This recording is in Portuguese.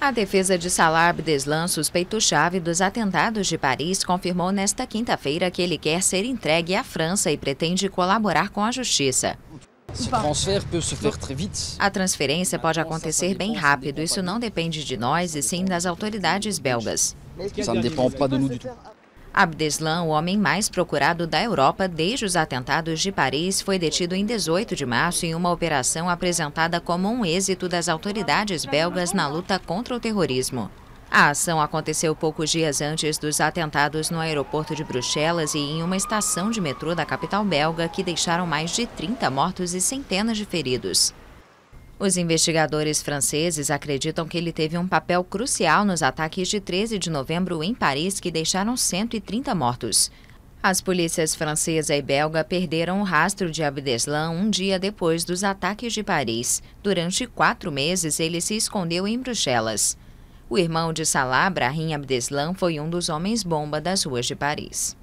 A defesa de Salah Abdeslam, suspeito-chave dos atentados de Paris, confirmou nesta quinta-feira que ele quer ser entregue à França e pretende colaborar com a justiça. A transferência pode acontecer bem rápido, isso não depende de nós e sim das autoridades belgas. Abdeslam, o homem mais procurado da Europa desde os atentados de Paris, foi detido em 18 de março em uma operação apresentada como um êxito das autoridades belgas na luta contra o terrorismo. A ação aconteceu poucos dias antes dos atentados no aeroporto de Bruxelas e em uma estação de metrô da capital belga que deixaram mais de 30 mortos e centenas de feridos. Os investigadores franceses acreditam que ele teve um papel crucial nos ataques de 13 de novembro em Paris, que deixaram 130 mortos. As polícias francesa e belga perderam o rastro de Abdeslam um dia depois dos ataques de Paris. Durante quatro meses, ele se escondeu em Bruxelas. O irmão de Salah, Brahim Abdeslam, foi um dos homens-bomba das ruas de Paris.